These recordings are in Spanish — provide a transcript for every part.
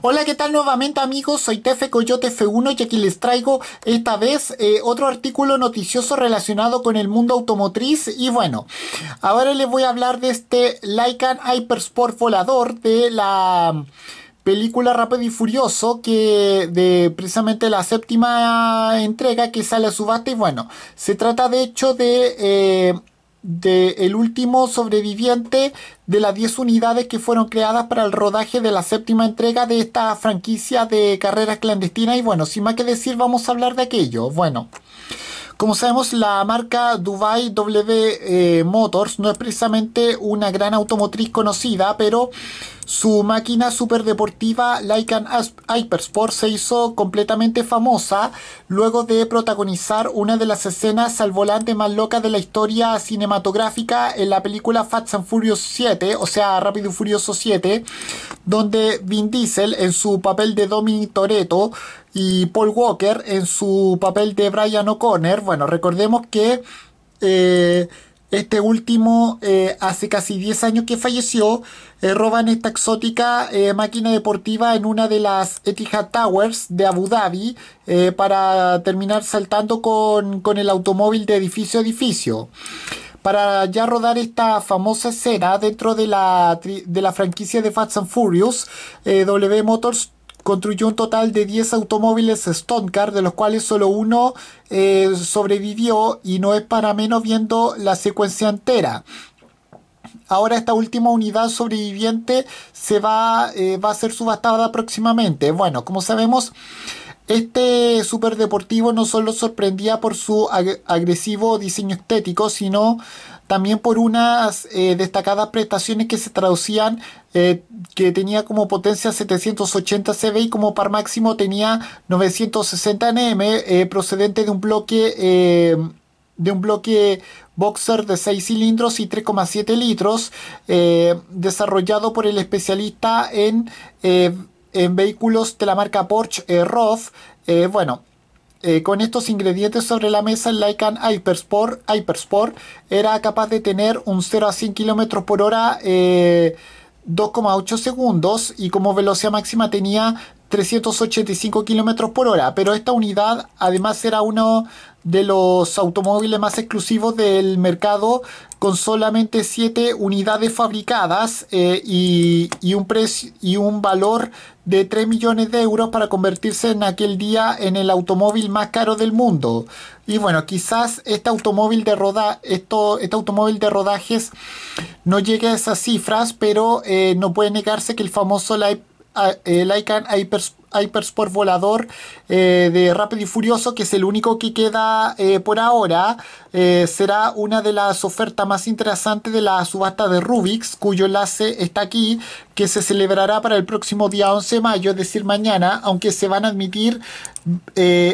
Hola, ¿qué tal nuevamente amigos? Soy Tefe Coyote F1 y aquí les traigo esta vez eh, otro artículo noticioso relacionado con el mundo automotriz. Y bueno, ahora les voy a hablar de este Lycan Hypersport volador de la película Rápido y Furioso que de precisamente la séptima entrega que sale a subasta y bueno, se trata de hecho de... Eh, del último sobreviviente de las 10 unidades que fueron creadas para el rodaje de la séptima entrega de esta franquicia de carreras clandestinas. Y bueno, sin más que decir, vamos a hablar de aquello. Bueno. Como sabemos, la marca Dubai W eh, Motors no es precisamente una gran automotriz conocida, pero su máquina superdeportiva Lycan Hypersport se hizo completamente famosa luego de protagonizar una de las escenas al volante más locas de la historia cinematográfica en la película Fast and Furious 7, o sea, Rápido y Furioso 7, donde Vin Diesel en su papel de Dominic Toretto y Paul Walker en su papel de Brian O'Connor. Bueno, recordemos que eh, este último, eh, hace casi 10 años que falleció, eh, roban esta exótica eh, máquina deportiva en una de las Etihad Towers de Abu Dhabi para terminar saltando con, el automóvil de edificio a edificio para ya rodar esta famosa escena dentro de la, de la franquicia de Fast and Furious, W Motors construyó un total de 10 automóviles Stonecar, de los cuales solo uno eh, sobrevivió y no es para menos viendo la secuencia entera. Ahora esta última unidad sobreviviente se va, eh, va a ser subastada próximamente. Bueno, como sabemos, este superdeportivo no solo sorprendía por su agresivo diseño estético, sino también por unas eh, destacadas prestaciones que se traducían, eh, que tenía como potencia 780 CV y como par máximo tenía 960 NM, eh, procedente de un bloque de un bloque boxer de 6 cilindros y 3,7 litros, desarrollado por el especialista en, en, vehículos de la marca Porsche Roth, bueno, eh, con estos ingredientes sobre la mesa, el Lycan Hypersport, Hypersport era capaz de tener un 0 a 100 km por hora. 2,8 eh, segundos y como velocidad máxima tenía 385 kilómetros por hora, pero esta unidad además era uno de los automóviles más exclusivos del mercado con solamente 7 unidades fabricadas eh, y, un precio, y un valor de 3 millones de euros para convertirse en aquel día en el automóvil más caro del mundo. Y bueno, quizás este automóvil de, roda, esto, este automóvil de rodajes no llegue a esas cifras, pero eh, no puede negarse que el famoso Live Ah, el Icon Hypersport volador eh, de Rápido y Furioso, que es el único que queda eh, por ahora, eh, será una de las ofertas más interesantes de la subasta de Rubik's, cuyo enlace está aquí, que se celebrará para el próximo día 11 de mayo, es decir, mañana, aunque se van a admitir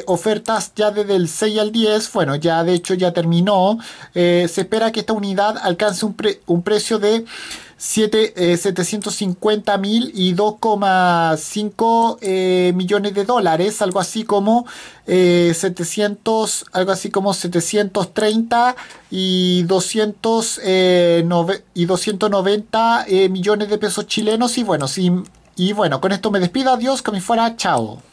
ofertas ya desde el 6 al 10, bueno, ya de hecho ya terminó, se espera que esta unidad alcance un precio de 7, 750 eh, mil y 2,5 eh, millones de dólares, algo así como 700, eh, algo así como 730 y 200 y 290 millones de pesos chilenos y bueno, sí, y bueno, con esto me despido, adiós, que me fuera, chao.